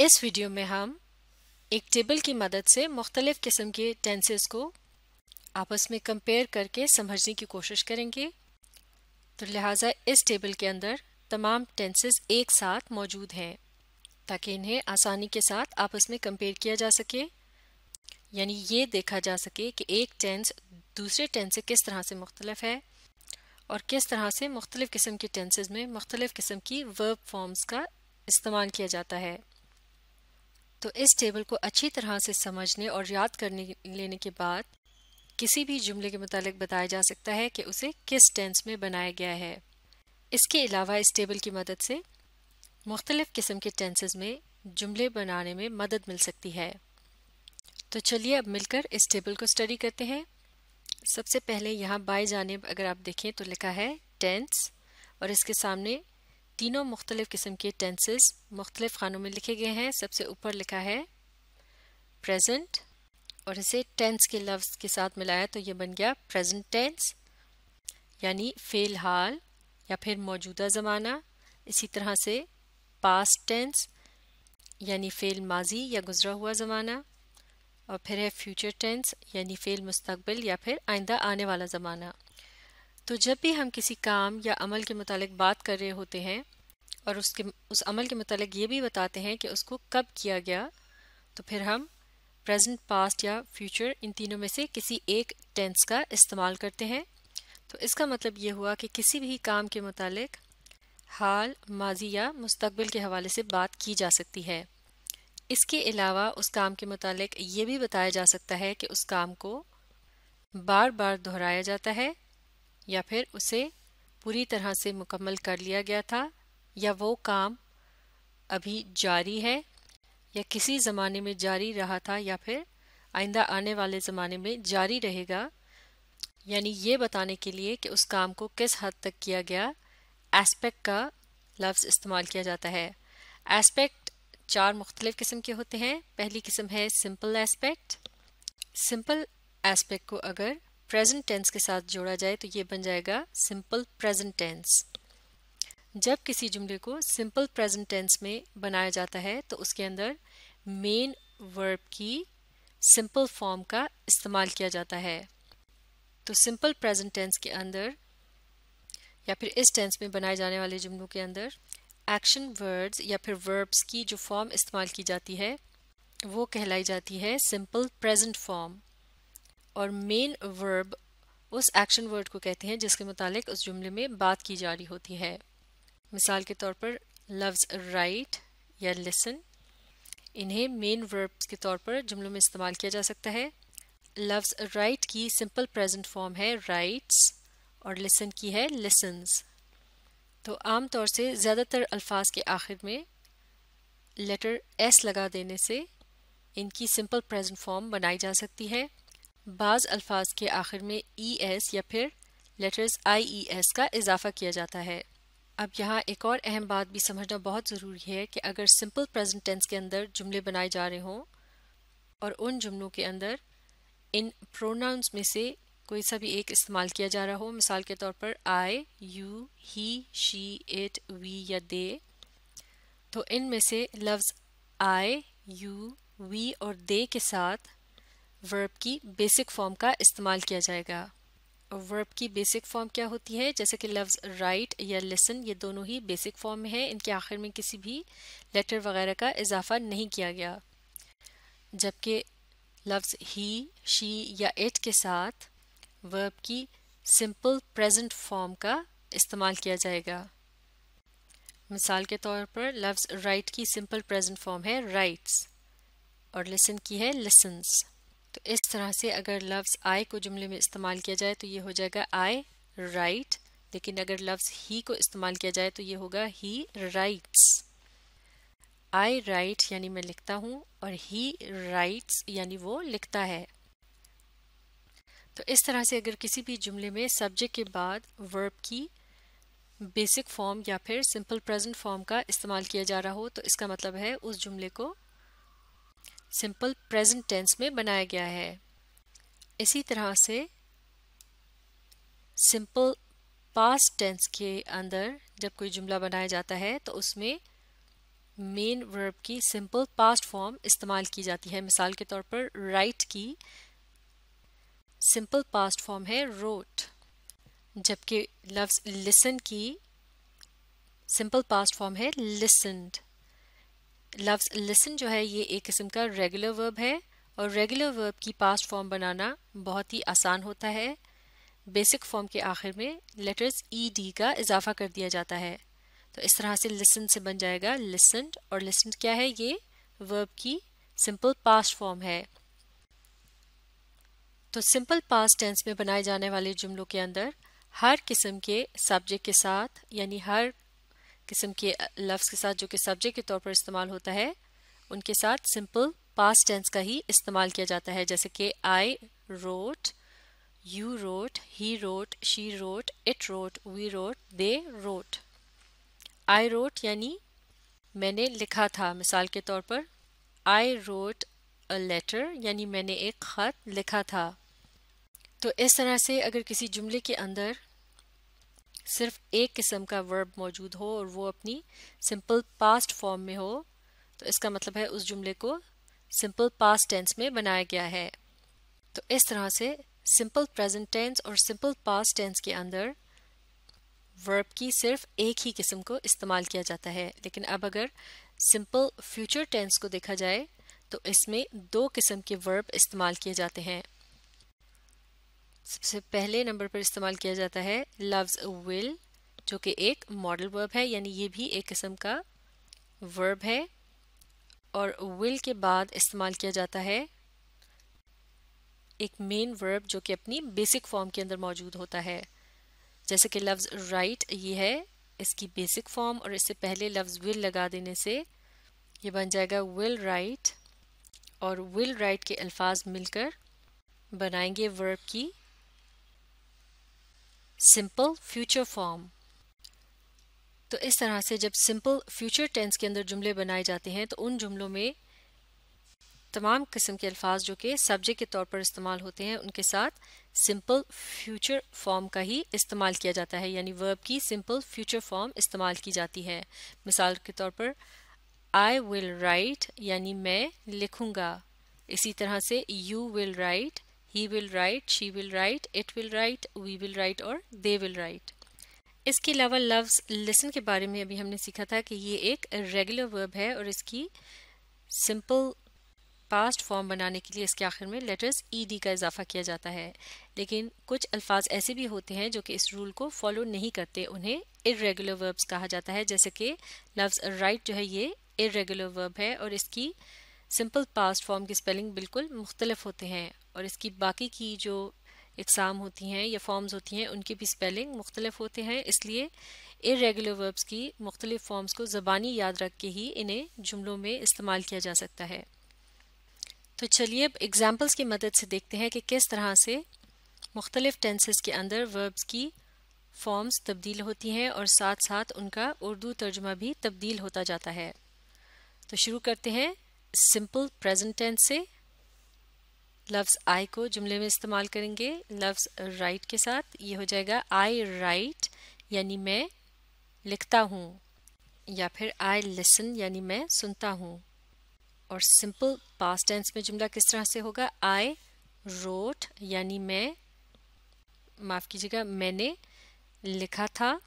इस वीडियो में हम एक टेबल की मदद से मुख्तलिफ़ किस्म के टेंसेस को आपस में कंपेयर करके समझने की कोशिश करेंगे तो लिहाजा इस टेबल के अंदर तमाम टेंसेस एक साथ मौजूद हैं ताकि इन्हें आसानी के साथ आपस में कंपेयर किया जा सके यानी ये देखा जा सके कि एक टेंस दूसरे टेंस से किस तरह से मुख्तलिफ है और किस तरह से मुख्तलिफ़ किस्म के टेंसेज में मुख्तलिफ़ किस्म की वर्ब फॉर्म्स का इस्तेमाल किया जाता है तो इस टेबल को अच्छी तरह से समझने और याद करने लेने के बाद किसी भी जुमले के मुतालिक बताया जा सकता है कि उसे किस टेंस में बनाया गया है इसके अलावा इस टेबल की मदद से मुख्तलिफ़ किस्म के टेंसेस में जुमले बनाने में मदद मिल सकती है तो चलिए अब मिलकर इस टेबल को स्टडी करते हैं सबसे पहले यहाँ बाएं जानेब अगर आप देखें तो लिखा है टेंस और इसके सामने तीनों मुख्तलिफ़ किस्म के टेंसेस मुख्तलिफ़ खानों में लिखे गए हैं सबसे ऊपर लिखा है प्रेजेंट और इसे टेंस के लफ्ज़ के साथ मिलाया तो ये बन गया प्रेजेंट टेंस यानी फ़िलहाल या फिर मौजूदा ज़माना इसी तरह से पास्ट टेंस यानी फ़ेल माजी या गुज़रा हुआ ज़माना और फिर है फ्यूचर टेंस यानी फ़ेल मुस्तकबिल या फिर आइंदा आने वाला ज़माना तो जब भी हम किसी काम या अमल के मुतालिक बात कर रहे होते हैं और उसके उस अमल के मुतालिक ये भी बताते हैं कि उसको कब किया गया तो फिर हम प्रेजेंट पास्ट या फ्यूचर इन तीनों में से किसी एक टेंस का इस्तेमाल करते हैं तो इसका मतलब ये हुआ कि किसी भी काम के मुतालिक हाल माजी या मुस्तबिल के हवाले से बात की जा सकती है इसके अलावा उस काम के मुतालिक ये भी बताया जा सकता है कि उस काम को बार बार दोहराया जाता है या फिर उसे पूरी तरह से मुकम्मल कर लिया गया था या वो काम अभी जारी है या किसी ज़माने में जारी रहा था या फिर आइंदा आने वाले ज़माने में जारी रहेगा यानी ये बताने के लिए कि उस काम को किस हद तक किया गया एस्पेक्ट का लफ्ज़ इस्तेमाल किया जाता है एस्पेक्ट चार मुख्तलिफ़ किस्म के होते हैं पहली किस्म है सिंपल एस्पेक्ट सिंपल एस्पेक्ट को अगर प्रेजेंट टेंस के साथ जोड़ा जाए तो ये बन जाएगा सिंपल प्रेजेंट टेंस जब किसी जुमले को सिंपल प्रेजेंट टेंस में बनाया जाता है तो उसके अंदर मेन वर्ब की सिंपल फॉर्म का इस्तेमाल किया जाता है तो सिंपल प्रेजेंट टेंस के अंदर या फिर इस टेंस में बनाए जाने वाले जुमलों के अंदर एक्शन वर्ड्स या फिर वर्ब्स की जो फॉर्म इस्तेमाल की जाती है वो कहलाई जाती है सिंपल प्रेजेंट फॉर्म और मेन वर्ब उस एक्शन वर्ड को कहते हैं जिसके मुतालिक उस जुमले में बात की जा रही होती है मिसाल के तौर पर लफ्ज़ राइट या लिसन इन्हें मेन वर्ब्स के तौर पर जुमलों में इस्तेमाल किया जा सकता है लफ्ज़ राइट की सिंपल प्रेजेंट फॉर्म है राइट्स और लिसन की है लिसन्स तो आम तौर से ज़्यादातर अल्फाज के आखिर में लेटर एस लगा देने से इनकी सिंपल प्रेजेंट फॉर्म बनाई जा सकती है बाज़ अल्फाज के आखिर में ई e एस या फिर लेटर्स आई ई एस का इजाफा किया जाता है अब यहाँ एक और अहम बात भी समझना बहुत ज़रूरी है कि अगर सिंपल प्रेजेंट टेंस के अंदर जुमले बनाए जा रहे हों और उन जुमलों के अंदर इन प्रोनाउंस में से कोई सा भी एक इस्तेमाल किया जा रहा हो मिसाल के तौर पर I you he she it we या दे तो इन में से लफ्ज़ आई यू वी और दे के साथ वर्ब की बेसिक फॉर्म का इस्तेमाल किया जाएगा वर्ब की बेसिक फॉर्म क्या होती है जैसे कि लफ्ज़ राइट या लिसन ये दोनों ही बेसिक फॉर्म में है इनके आखिर में किसी भी लेटर वगैरह का इजाफा नहीं किया गया जबकि लफ्ज़ ही शी या इट के साथ वर्ब की सिंपल प्रेजेंट फॉर्म का इस्तेमाल किया जाएगा मिसाल के तौर पर लफ्ज़ राइट की सिंपल प्रेजेंट फॉर्म है राइट्स और लिसन की है लिसन्स तो इस तरह से अगर लफ्ज़ आई को जुमले में इस्तेमाल किया जाए तो ये हो जाएगा आई राइट लेकिन अगर लफ्ज़ ही को इस्तेमाल किया जाए तो ये होगा ही राइट्स आई राइट यानी मैं लिखता हूँ और ही राइट्स यानी वो लिखता है तो इस तरह से अगर किसी भी जुमले में सब्जेक्ट के बाद वर्ब की बेसिक फॉर्म या फिर सिंपल प्रेजेंट फॉर्म का इस्तेमाल किया जा रहा हो तो इसका मतलब है उस जुमले को सिंपल प्रेजेंट टेंस में बनाया गया है इसी तरह से सिंपल पास्ट टेंस के अंदर जब कोई जुमला बनाया जाता है तो उसमें मेन वर्ब की सिंपल पास्ट फॉर्म इस्तेमाल की जाती है मिसाल के तौर पर राइट की सिंपल पास्ट फॉर्म है रोट जबकि लफ्ज़ लिसन की सिंपल पास्ट फॉर्म है लिसन्ड लफ्ज़ लिसन जो है ये एक किस्म का रेगुलर वर्ब है और रेगुलर वर्ब की पास्ट फॉर्म बनाना बहुत ही आसान होता है बेसिक फॉर्म के आखिर में लेटर्स ई डी का इजाफा कर दिया जाता है तो इस तरह से लिसन से बन जाएगा लिसन और लिसन क्या है ये वर्ब की सिंपल पास्ट फॉर्म है तो सिंपल पास्ट टेंस में बनाए जाने वाले जुमलों के अंदर हर किस्म के सब्जेक्ट के साथ यानी हर किस्म के लफ्ज़ के साथ जो कि सब्जेक्ट के तौर पर इस्तेमाल होता है उनके साथ सिंपल पास टेंस का ही इस्तेमाल किया जाता है जैसे कि I wrote you wrote he wrote she wrote it wrote we wrote they wrote I wrote यानी मैंने लिखा था मिसाल के तौर पर आई रोट अ लेटर यानी मैंने एक ख़त लिखा था तो इस तरह से अगर किसी जुमले के अंदर सिर्फ एक किस्म का वर्ब मौजूद हो और वो अपनी सिंपल पास्ट फॉर्म में हो तो इसका मतलब है उस जुमले को सिंपल पास्ट टेंस में बनाया गया है तो इस तरह से सिंपल प्रेजेंट टेंस और सिंपल पास्ट टेंस के अंदर वर्ब की सिर्फ एक ही किस्म को इस्तेमाल किया जाता है लेकिन अब अगर सिंपल फ्यूचर टेंस को देखा जाए तो इसमें दो किस्म के वर्ब इस्तेमाल किए जाते हैं सबसे पहले नंबर पर इस्तेमाल किया जाता है लव्स विल जो कि एक मॉडल वर्ब है यानी ये भी एक किस्म का वर्ब है और विल के बाद इस्तेमाल किया जाता है एक मेन वर्ब जो कि अपनी बेसिक फॉर्म के अंदर मौजूद होता है जैसे कि लफ्ज़ राइट ये है इसकी बेसिक फॉर्म और इससे पहले लफ्ज़ विल लगा देने से ये बन जाएगा विल राइट और विल राइट के अल्फाज मिलकर बनाएंगे वर्ब की सिंपल फ्यूचर फॉर्म तो इस तरह से जब सिंपल फ्यूचर टेंस के अंदर जुमले बनाए जाते हैं तो उन जुमलों में तमाम किस्म के अल्फाज जो कि सब्जेक्ट के तौर पर इस्तेमाल होते हैं उनके साथ सिंपल फ्यूचर फॉर्म का ही इस्तेमाल किया जाता है यानी वर्ब की सिंपल फ्यूचर फॉर्म इस्तेमाल की जाती है मिसाल के तौर पर आई विल राइट यानी मैं लिखूँगा इसी तरह से you will write he will write she will write it will write we will write और दे विल राइट इसके अलावा लव्स लिसन के बारे में अभी हमने सीखा था कि ये एक रेगुलर वर्ब है और इसकी सिंपल पास्ट फॉर्म बनाने के लिए इसके आखिर में लेटर्स ई डी का इजाफा किया जाता है लेकिन कुछ अल्फाज ऐसे भी होते हैं जो कि इस रूल को फॉलो नहीं करते उन्हें इरेगुलर वर्ब्स कहा जाता है जैसे कि लव्स राइट जो है ये इरेगुलर वर्ब है और इसकी सिंपल पास्ट फॉर्म की स्पेलिंग बिल्कुल मुख्तलफ होते हैं और इसकी बाकी की जो इकसाम होती हैं या फॉर्म्स होती हैं उनकी भी स्पेलिंग मुख्तलिफ होते हैं इसलिए इरेगुलर वर्ब्स की मुख्तलिफ फॉर्म्स को ज़बानी याद रख के ही इन्हें जुमलों में इस्तेमाल किया जा सकता है तो चलिए अब एग्ज़ाम्पल्स की मदद से देखते हैं कि किस तरह से मुख्तलिफ टेंसेस के अंदर वर्ब्स की फॉर्म्स तब्दील होती हैं और साथ साथ उनका उर्दू तर्जुमा भी तब्दील होता जाता है तो शुरू करते हैं सिंपल प्रेजेंट टेंस से लफ्ज़ आई को जुमले में इस्तेमाल करेंगे लफ्ज़ राइट के साथ ये हो जाएगा आई राइट यानी मैं लिखता हूँ या फिर आई लिसन यानी मैं सुनता हूँ और सिंपल पास टेंस में जुमला किस तरह से होगा आई रोट यानी मैं माफ़ कीजिएगा मैंने लिखा था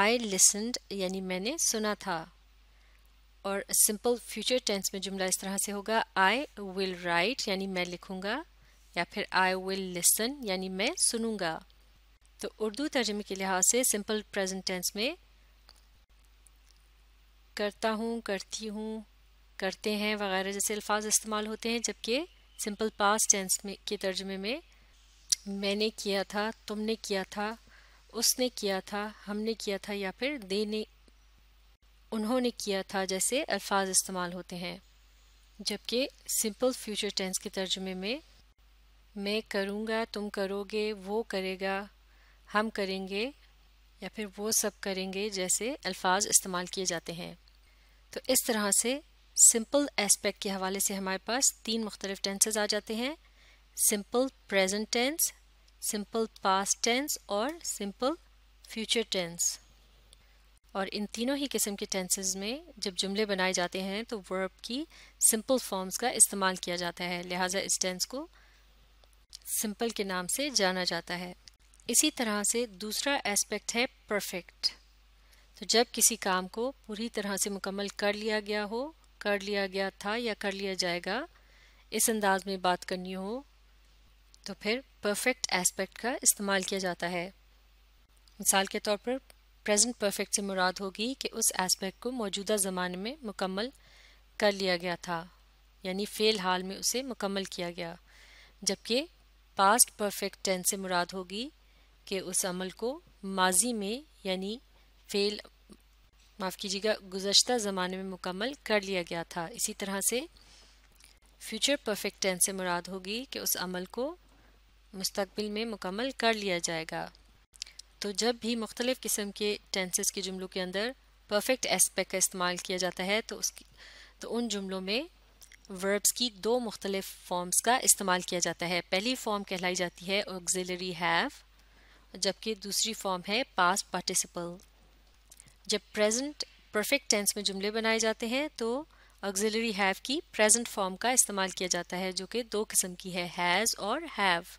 आई लिसन यानी मैंने सुना था और सिंपल फ्यूचर टेंस में जुमला इस तरह से होगा आई विल राइट यानी मैं लिखूँगा या फिर आई विल लिसन यानी मैं सुनूंगा तो उर्दू तर्जमे के लिहाज से सिंपल प्रेजेंट टेंस में करता हूँ करती हूँ करते हैं वगैरह जैसे अल्फाज इस्तेमाल होते हैं जबकि सिंपल पास टेंस में के तर्जमे में मैंने किया था तुमने किया था उसने किया था हमने किया था या फिर देने उन्होंने किया था जैसे अल्फाज इस्तेमाल होते हैं जबकि सिंपल फ्यूचर टेंस के तर्जुमे में मैं करूँगा तुम करोगे वो करेगा हम करेंगे या फिर वो सब करेंगे जैसे अल्फाज इस्तेमाल किए जाते हैं तो इस तरह से सिंपल एस्पेक्ट के हवाले से हमारे पास तीन मुख्तलिफ टेंसेज आ जाते हैं simple present tense simple past tense और सिंपल फ्यूचर टेंस और इन तीनों ही किस्म के टेंसेज में जब जुमले बनाए जाते हैं तो वर्ब की सिंपल फॉर्म्स का इस्तेमाल किया जाता है लिहाजा इस टेंस को सिंपल के नाम से जाना जाता है इसी तरह से दूसरा एस्पेक्ट है परफेक्ट तो जब किसी काम को पूरी तरह से मुकम्मल कर लिया गया हो कर लिया गया था या कर लिया जाएगा इस अंदाज में बात करनी हो तो फिर परफेक्ट एस्पेक्ट का इस्तेमाल किया जाता है मिसाल के तौर पर प्रेजेंट परफेक्ट से मुराद होगी कि उस एस्पेक्ट को मौजूदा ज़माने में मुकम्मल कर लिया गया था यानी फ़ेल हाल में उसे मुकम्मल किया गया जबकि पास्ट परफेक्ट टेंस से मुराद होगी कि उस अमल को माजी में यानी फ़ेल माफ़ कीजिएगा गुजशत ज़माने में मुकम्मल कर लिया गया था इसी तरह से फ्यूचर परफेक्ट टेंस से मुराद होगी कि उस अमल को मुस्तबिल में मुकम्मल कर लिया जाएगा तो जब भी मुख्तलिफ़ किस्म के टेंसेस के जुमलों के अंदर परफेक्ट एस्पेक्ट का इस्तेमाल किया जाता है तो उसकी तो उन जुमलों में वर्ब्स की दो मुख्तलिफ फॉर्म्स का इस्तेमाल किया जाता है पहली फॉर्म कहलाई जाती है ऑग्जिलरी हैव जबकि दूसरी फॉर्म है पास्ट पार्टिसिपल जब प्रेजेंट परफेक्ट टेंस में जुमले बनाए जाते हैं तो ऑग्जिलरी हैव की प्रेजेंट फॉर्म का इस्तेमाल किया जाता है जो कि दो किस्म की है हैज़ और हैव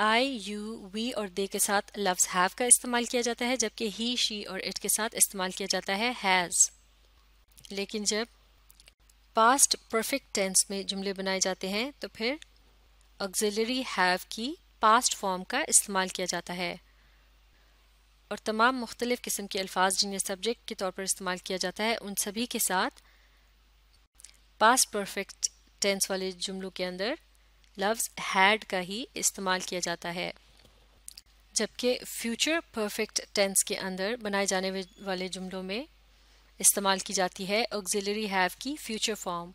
आई यू वी और दे के साथ लफ्ज़ हैव का इस्तेमाल किया जाता है जबकि ही शी और इट के साथ इस्तेमाल किया जाता है हैज़ लेकिन जब पास्ट परफेक्ट टेंस में जुमले बनाए जाते हैं तो फिर ऑक्सिलरी हैव की पास्ट फॉर्म का इस्तेमाल किया जाता है और तमाम मुख्तलिफ़ किस्म के अल्फाज जिन्हें सब्जेक्ट के तौर पर इस्तेमाल किया जाता है उन सभी के साथ पास्ट परफेक्ट टेंस वाले जुमलों के अंदर लफ्ज़ हैड का ही इस्तेमाल किया जाता है जबकि फ्यूचर परफेक्ट टेंस के अंदर बनाए जाने वाले जुमलों में इस्तेमाल की जाती है ऑग्जिलरी हैव की फ्यूचर फॉर्म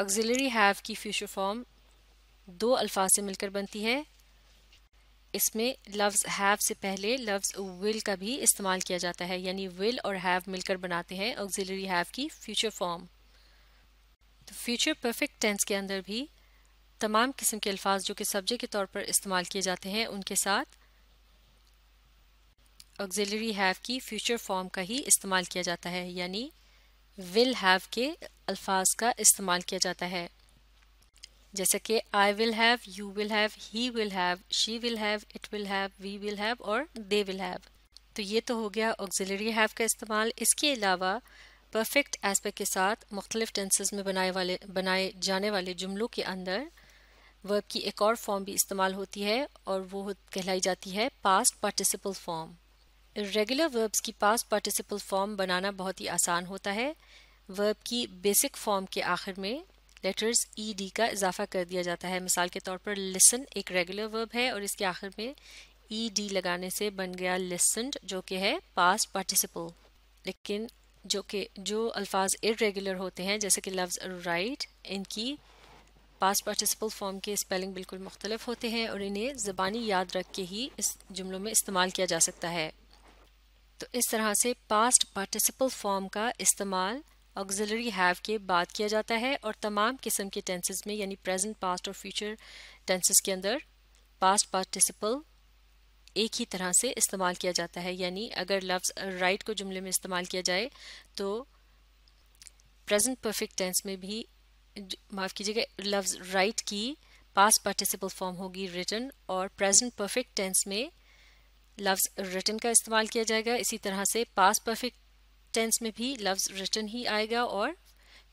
ऑग्जिलरी हैव की फ्यूचर फॉर्म दो अल्फाज से मिलकर बनती है इसमें लफ्ज़ हैव से पहले लफ्ज़ विल का भी इस्तेमाल किया जाता है यानी विल और हैव मिलकर बनाते हैं ऑग्जिलरी हैव की फ्यूचर फॉर्म तो फ्यूचर परफेक्ट टेंस के अंदर भी तमाम किस्म के अल्फाज जो कि सब्जे के तौर पर इस्तेमाल किए जाते हैं उनके साथ ऑग्जिलरी हैव की फ्यूचर फॉर्म का ही इस्तेमाल किया जाता है यानी विल हैव के अल्फाज का इस्तेमाल किया जाता है जैसे कि I will have you will have he will have she will have it will have we will have और दे विल हैव तो ये तो हो गया ऑग्जिलरी हैव का इस्तेमाल इसके अलावा परफेक्ट एस्पेक्ट के साथ मुख्तलिफ टेंसेस में बनाए वाले बनाए जाने वाले जुमलों के अंदर वर्ब की एक और फॉर्म भी इस्तेमाल होती है और वो कहलाई जाती है past participle form regular verbs की पास्ट पार्टिसिपल फॉर्म बनाना बहुत ही आसान होता है वर्ब की बेसिक फॉर्म के आखिर में लेटर्स ई डी का इजाफा कर दिया जाता है मिसाल के तौर पर लिसन एक रेगुलर वर्ब है और इसके आखिर में ई डी लगाने से बन गया लिसन जो कि है पास्ट पार्टिसिपल लेकिन जो कि जो अल्फाज इरेगुलर होते हैं जैसे कि लफ्ज़ राइट इनकी पास पार्टिसिपल फॉर्म के स्पेलिंग बिल्कुल मुख्तलिफ होते हैं और इन्हें ज़बानी याद रख के ही इस जुमलों में इस्तेमाल किया जा सकता है तो इस तरह से पास्ट पार्टिसिपल फॉर्म का इस्तेमाल ऑग्जिलरी हैव के बाद किया जाता है और तमाम किस्म के टेंसेस में यानी प्रेजेंट पास्ट और फ्यूचर टेंसेस के अंदर पास्ट पार्टिसिपल एक ही तरह से इस्तेमाल किया जाता है यानी अगर लफ्ज़ राइट को जुमले में इस्तेमाल किया जाए तो प्रेजेंट परफेक्ट टेंस में भी माफ़ कीजिएगा लफ्ज़ राइट की पास्ट पार्टिसिपल फॉर्म होगी रिटर्न और प्रेजेंट परफेक्ट टेंस में लफ्ज़ रिटर्न का इस्तेमाल किया जाएगा इसी तरह से पास्ट परफेक्ट टेंस में भी लफ्ज़ रिटर्न ही आएगा और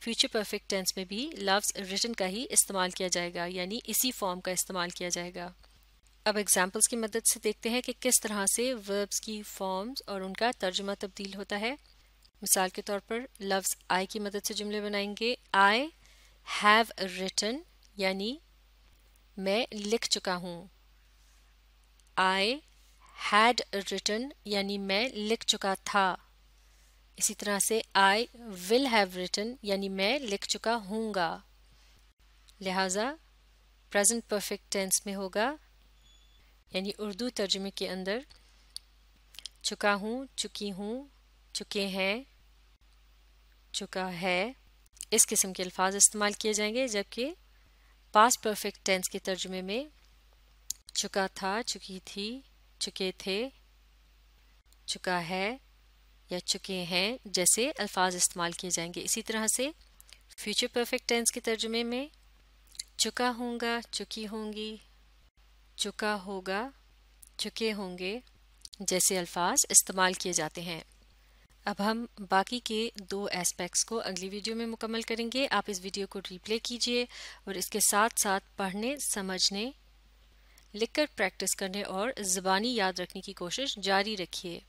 फ्यूचर परफेक्ट टेंस में भी लफ्ज़ रिटर्न का ही इस्तेमाल किया जाएगा यानी इसी फॉर्म का इस्तेमाल किया जाएगा अब एग्जाम्पल्स की मदद से देखते हैं कि किस तरह से वर्ब्स की फॉर्म्स और उनका तर्जुमा तब्दील होता है मिसाल के तौर पर लफ्ज़ आई की मदद से जुमले बनाएंगे आई हैव रिटन यानी मैं लिख चुका हूँ आई हैड रिटन यानी मैं लिख चुका था इसी तरह से आई विल हैव रिटन यानी मैं लिख चुका हूँगा लिहाजा प्रेजेंट परफेक्ट टेंस में होगा यानी उर्दू तर्जुमे के अंदर चुका हूँ चुकी हूँ चुके हैं चुका है इस किस्म के अल्फाज इस्तेमाल किए जाएंगे जबकि पास परफेक्ट टेंस के तर्जुमे में चुका था चुकी थी चुके थे चुका है या चुके हैं जैसे अल्फाज इस्तेमाल किए जाएंगे इसी तरह से फ्यूचर परफेक्ट टेंस के तर्जुमे में चुका होंगे चुकी होंगी चुका होगा चुके होंगे जैसे अल्फाज इस्तेमाल किए जाते हैं अब हम बाकी के दो एस्पेक्ट्स को अगली वीडियो में मुकम्मल करेंगे आप इस वीडियो को रिप्ले कीजिए और इसके साथ साथ पढ़ने समझने लिखकर प्रैक्टिस करने और ज़बानी याद रखने की कोशिश जारी रखिए